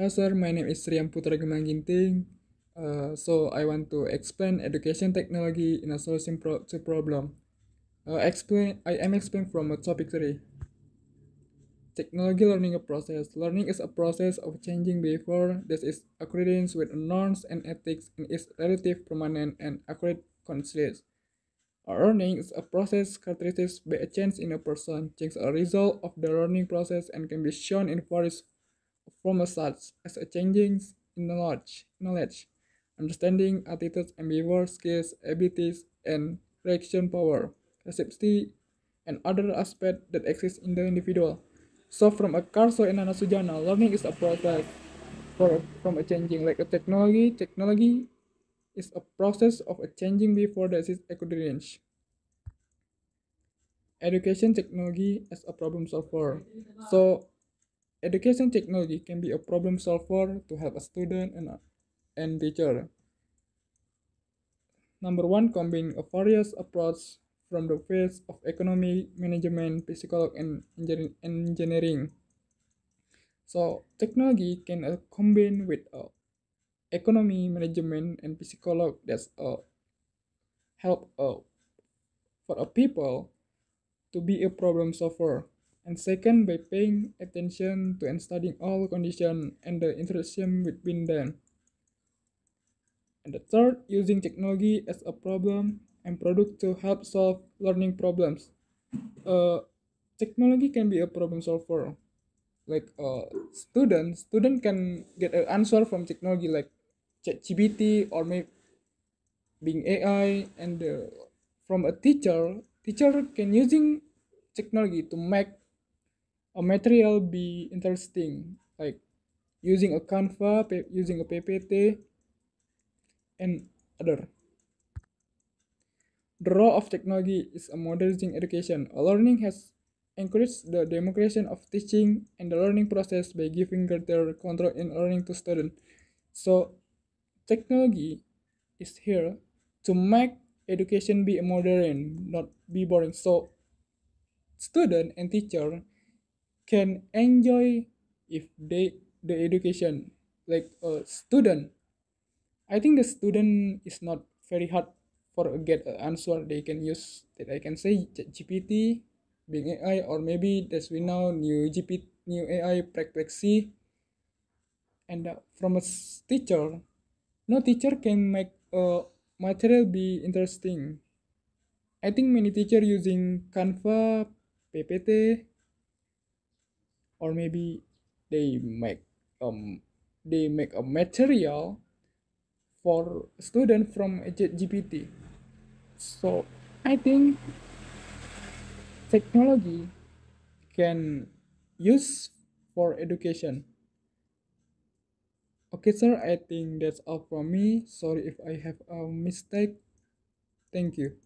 Hi sir, my name is Sriam Putra Gemang Ginting. Uh, so I want to explain education technology in a solution pro to problem. Uh, explain I am explaining from a topic three. Technology learning a process. Learning is a process of changing behavior that is accordance with norms and ethics and is relative, permanent, and accurate constraints. Learning is a process characterized by a change in a person. Change a result of the learning process and can be shown in various from a such as a changing in knowledge, knowledge, understanding, attitudes, behavior, skills, abilities, and reaction power, receptivity, and other aspects that exist in the individual. So from a Carso and Anasujana, learning is a process for, from a changing like a technology. Technology is a process of a changing before there is a good Education technology as a problem solver. So Education technology can be a problem solver to help a student and, and teacher. Number one, combining a various approach from the fields of economy, management, physical, and engineering. So technology can uh, combine with uh, economy, management, and physical that's uh, help uh, for a people to be a problem solver and second by paying attention to and studying all conditions and the interaction between them. And the third, using technology as a problem and product to help solve learning problems. Uh, technology can be a problem solver. Like uh, student, student can get an answer from technology like ChatGPT or maybe being AI and uh, from a teacher, teacher can using technology to make a material be interesting like using a canva using a ppt and other the role of technology is a modernizing education learning has encouraged the democratization of teaching and the learning process by giving greater control in learning to students so technology is here to make education be modern not be boring so student and teacher can enjoy if they the education like a student i think the student is not very hard for get an answer they can use that i can say gpt being ai or maybe as we know new gpt new ai practice and uh, from a teacher no teacher can make a material be interesting i think many teacher using canva ppt or maybe they make um they make a material for student from GPT. So I think technology can use for education. Okay, sir, I think that's all from me. Sorry if I have a mistake. Thank you.